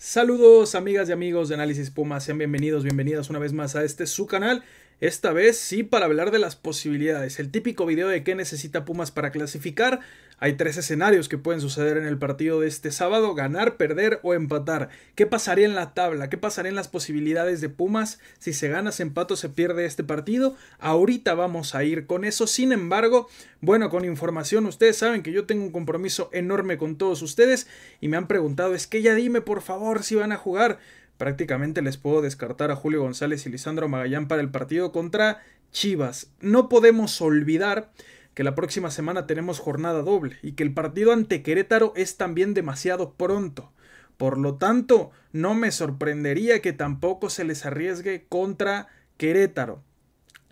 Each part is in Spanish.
Saludos amigas y amigos de Análisis Puma. sean bienvenidos, bienvenidas una vez más a este su canal. Esta vez sí para hablar de las posibilidades. El típico video de qué necesita Pumas para clasificar. Hay tres escenarios que pueden suceder en el partido de este sábado. Ganar, perder o empatar. ¿Qué pasaría en la tabla? ¿Qué pasaría en las posibilidades de Pumas? Si se gana, se empata o se pierde este partido. Ahorita vamos a ir con eso. Sin embargo, bueno, con información. Ustedes saben que yo tengo un compromiso enorme con todos ustedes. Y me han preguntado, es que ya dime por favor si van a jugar. Prácticamente les puedo descartar a Julio González y Lisandro Magallán para el partido contra Chivas. No podemos olvidar que la próxima semana tenemos jornada doble y que el partido ante Querétaro es también demasiado pronto. Por lo tanto, no me sorprendería que tampoco se les arriesgue contra Querétaro.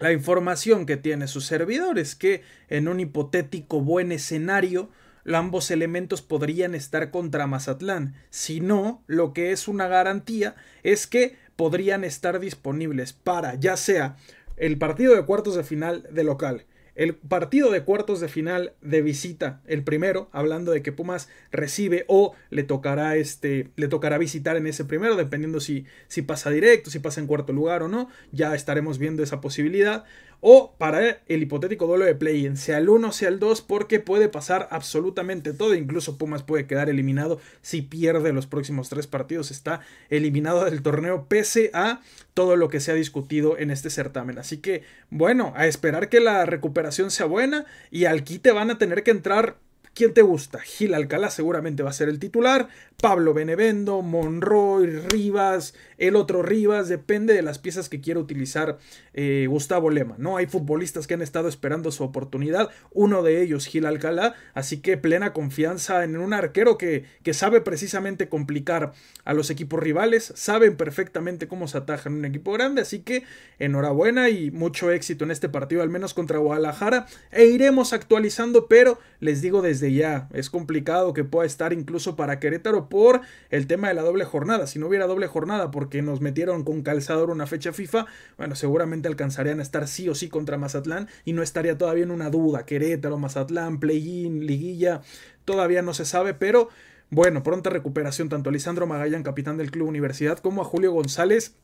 La información que tiene sus servidores que en un hipotético buen escenario ambos elementos podrían estar contra Mazatlán. Si no, lo que es una garantía es que podrían estar disponibles para ya sea el partido de cuartos de final de local, el partido de cuartos de final de visita, el primero, hablando de que Pumas recibe o le tocará este, le tocará visitar en ese primero, dependiendo si, si pasa directo, si pasa en cuarto lugar o no, ya estaremos viendo esa posibilidad o para el hipotético duelo de play-in, sea el 1, sea el 2, porque puede pasar absolutamente todo. Incluso Pumas puede quedar eliminado si pierde los próximos tres partidos. Está eliminado del torneo pese a todo lo que se ha discutido en este certamen. Así que, bueno, a esperar que la recuperación sea buena y al te van a tener que entrar ¿Quién te gusta? Gil Alcalá seguramente va a ser el titular. Pablo Benevendo, Monroy, Rivas, el otro Rivas, depende de las piezas que quiera utilizar eh, Gustavo Lema, ¿no? Hay futbolistas que han estado esperando su oportunidad, uno de ellos Gil Alcalá, así que plena confianza en un arquero que, que sabe precisamente complicar a los equipos rivales, saben perfectamente cómo se atajan un equipo grande, así que enhorabuena y mucho éxito en este partido, al menos contra Guadalajara, e iremos actualizando, pero les digo desde ya, es complicado que pueda estar incluso para Querétaro, por el tema de la doble jornada. Si no hubiera doble jornada porque nos metieron con calzador una fecha FIFA, bueno, seguramente alcanzarían a estar sí o sí contra Mazatlán y no estaría todavía en una duda. Querétaro, Mazatlán, play liguilla, todavía no se sabe, pero bueno, pronta recuperación tanto a Lisandro Magallan capitán del Club Universidad, como a Julio González,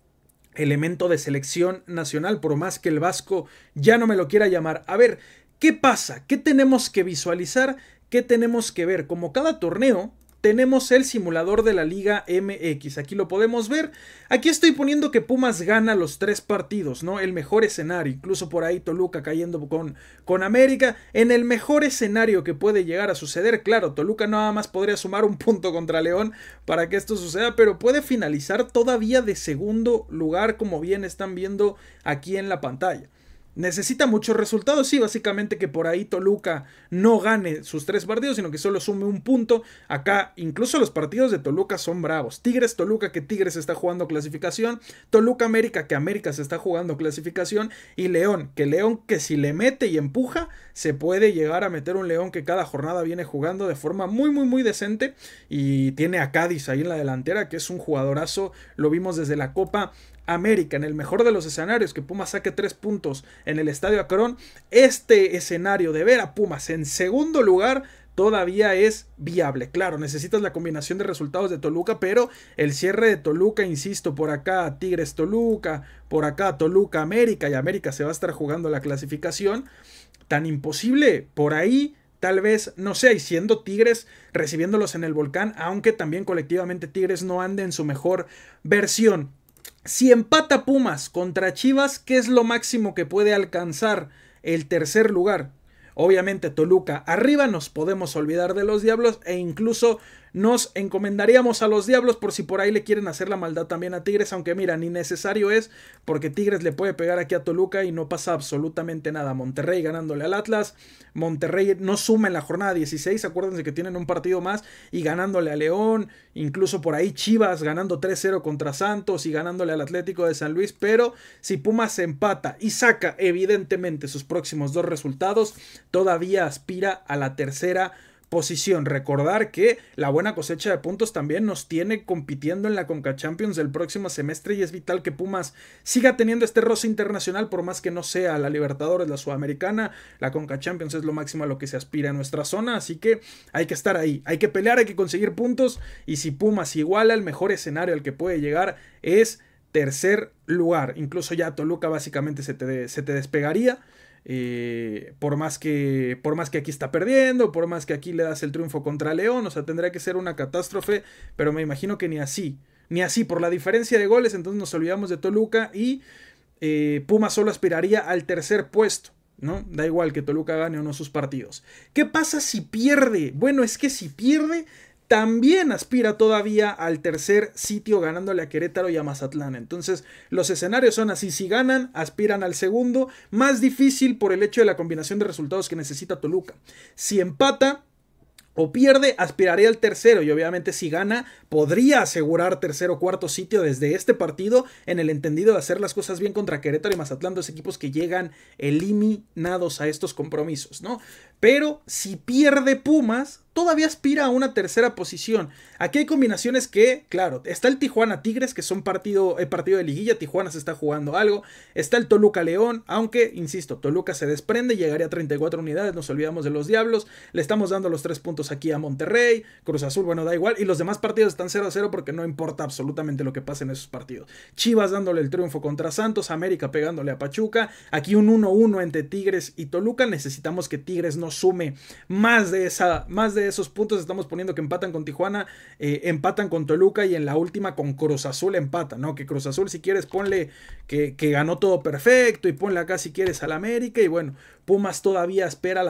elemento de selección nacional, por más que el Vasco ya no me lo quiera llamar. A ver, ¿qué pasa? ¿Qué tenemos que visualizar? ¿Qué tenemos que ver? Como cada torneo, tenemos el simulador de la Liga MX. Aquí lo podemos ver. Aquí estoy poniendo que Pumas gana los tres partidos, ¿no? El mejor escenario, incluso por ahí Toluca cayendo con, con América. En el mejor escenario que puede llegar a suceder, claro, Toluca nada más podría sumar un punto contra León para que esto suceda, pero puede finalizar todavía de segundo lugar, como bien están viendo aquí en la pantalla necesita muchos resultados. Sí, básicamente que por ahí Toluca no gane sus tres partidos, sino que solo sume un punto. Acá incluso los partidos de Toluca son bravos. Tigres Toluca, que Tigres está jugando clasificación. Toluca América, que América se está jugando clasificación. Y León, que León que si le mete y empuja, se puede llegar a meter un León que cada jornada viene jugando de forma muy, muy, muy decente. Y tiene a Cádiz ahí en la delantera, que es un jugadorazo. Lo vimos desde la Copa América, en el mejor de los escenarios, que Pumas saque tres puntos en el Estadio Acron, este escenario de ver a Pumas en segundo lugar todavía es viable. Claro, necesitas la combinación de resultados de Toluca, pero el cierre de Toluca, insisto, por acá Tigres Toluca, por acá Toluca América y América se va a estar jugando la clasificación. Tan imposible, por ahí tal vez, no sé, y siendo Tigres recibiéndolos en el volcán, aunque también colectivamente Tigres no ande en su mejor versión. Si empata Pumas contra Chivas, ¿qué es lo máximo que puede alcanzar el tercer lugar? Obviamente Toluca arriba, nos podemos olvidar de los Diablos e incluso nos encomendaríamos a los diablos por si por ahí le quieren hacer la maldad también a Tigres, aunque mira, ni necesario es porque Tigres le puede pegar aquí a Toluca y no pasa absolutamente nada. Monterrey ganándole al Atlas, Monterrey no suma en la jornada 16, acuérdense que tienen un partido más y ganándole a León, incluso por ahí Chivas ganando 3-0 contra Santos y ganándole al Atlético de San Luis, pero si Pumas empata y saca evidentemente sus próximos dos resultados, todavía aspira a la tercera posición. Recordar que la buena cosecha de puntos también nos tiene compitiendo en la Conca Champions del próximo semestre y es vital que Pumas siga teniendo este roce internacional por más que no sea la Libertadores, la Sudamericana, la Conca Champions es lo máximo a lo que se aspira en nuestra zona, así que hay que estar ahí, hay que pelear, hay que conseguir puntos y si Pumas iguala el mejor escenario al que puede llegar es tercer lugar, incluso ya Toluca básicamente se se te despegaría. Eh, por, más que, por más que aquí está perdiendo, por más que aquí le das el triunfo contra León, o sea, tendría que ser una catástrofe, pero me imagino que ni así, ni así, por la diferencia de goles, entonces nos olvidamos de Toluca y eh, Puma solo aspiraría al tercer puesto. ¿No? Da igual que Toluca gane o no sus partidos. ¿Qué pasa si pierde? Bueno, es que si pierde, también aspira todavía al tercer sitio ganándole a Querétaro y a Mazatlán. Entonces los escenarios son así, si ganan, aspiran al segundo, más difícil por el hecho de la combinación de resultados que necesita Toluca. Si empata, o pierde, aspiraría al tercero y obviamente si gana podría asegurar tercer o cuarto sitio desde este partido en el entendido de hacer las cosas bien contra Querétaro y Mazatlán, dos equipos que llegan eliminados a estos compromisos, ¿no? Pero si pierde Pumas, todavía aspira a una tercera posición. Aquí hay combinaciones que, claro, está el Tijuana Tigres, que son partido, el eh, partido de liguilla, Tijuana se está jugando algo, está el Toluca León, aunque, insisto, Toluca se desprende, llegaría a 34 unidades, nos olvidamos de los Diablos, le estamos dando los tres puntos aquí a Monterrey, Cruz Azul, bueno, da igual, y los demás partidos están 0 a 0 porque no importa absolutamente lo que pase en esos partidos. Chivas dándole el triunfo contra Santos, América pegándole a Pachuca, aquí un 1-1 entre Tigres y Toluca, necesitamos que Tigres no sume más de, esa, más de esos puntos. Estamos poniendo que empatan con Tijuana, eh, empatan con Toluca y en la última con Cruz Azul empata, ¿no? Que Cruz Azul, si quieres, ponle que, ganó todo perfecto y ponle acá si quieres al América. Y bueno, Pumas todavía aspira a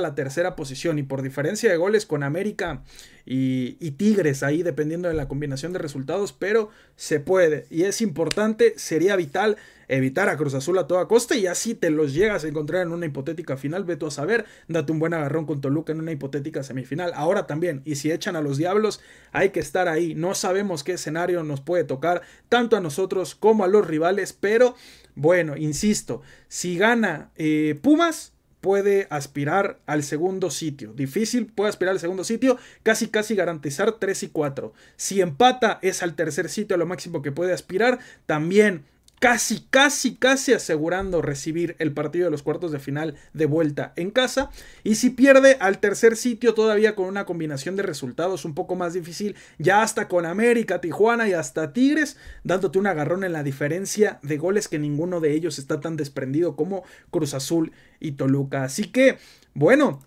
la tercera posición y por diferencia de goles con América y, y, Tigres ahí dependiendo de la combinación de resultados, pero se puede y es importante, sería vital evitar a Cruz Azul a toda costa y así te los llegas a encontrar en una hipotética final, ve tú a saber, date un buen agarrón con Toluca en una hipotética semifinal. Ahora también, y si echan a los diablos, hay que estar ahí. No sabemos qué escenario nos puede tocar, tanto a nosotros como a los rivales, pero bueno, insisto, si gana eh, Pumas, puede aspirar al segundo sitio. Difícil, puede aspirar al segundo sitio, casi casi garantizar 3 y 4. Si empata es al tercer sitio lo máximo que puede aspirar, también casi, casi, casi asegurando recibir el partido de los cuartos de final de vuelta en casa. Y si pierde al tercer sitio todavía con una combinación de resultados un poco más difícil, ya hasta con América, Tijuana y hasta Tigres, dándote un agarrón en la diferencia de goles que ninguno de ellos está tan desprendido como Cruz Azul y Toluca. Así que, bueno,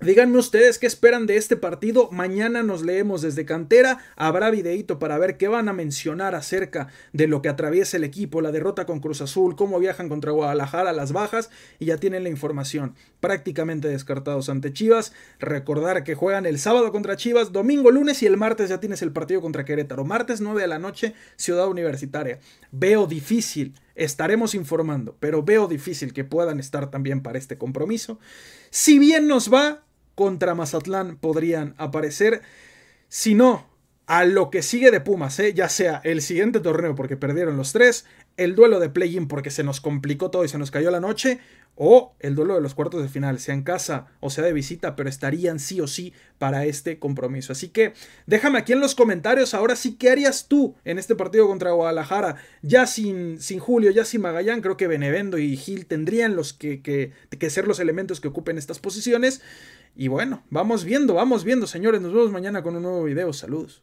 Díganme ustedes qué esperan de este partido. Mañana nos leemos desde cantera. Habrá videito para ver qué van a mencionar acerca de lo que atraviesa el equipo, la derrota con Cruz Azul, cómo viajan contra Guadalajara, las bajas y ya tienen la información. Prácticamente descartados ante Chivas. Recordar que juegan el sábado contra Chivas, domingo, lunes y el martes ya tienes el partido contra Querétaro. Martes 9 de la noche, Ciudad Universitaria. Veo difícil estaremos informando, pero veo difícil que puedan estar también para este compromiso. Si bien nos va, contra Mazatlán podrían aparecer. Si no, a lo que sigue de Pumas, ¿eh? ya sea el siguiente torneo porque perdieron los tres, el duelo de play-in porque se nos complicó todo y se nos cayó la noche, o el duelo de los cuartos de final, sea en casa o sea de visita, pero estarían sí o sí para este compromiso. Así que déjame aquí en los comentarios ahora sí qué harías tú en este partido contra Guadalajara, ya sin, sin Julio, ya sin Magallán, creo que Benevendo y Gil tendrían los que, que ser los elementos que ocupen estas posiciones. Y bueno, vamos viendo, vamos viendo, señores, nos vemos mañana con un nuevo video, saludos.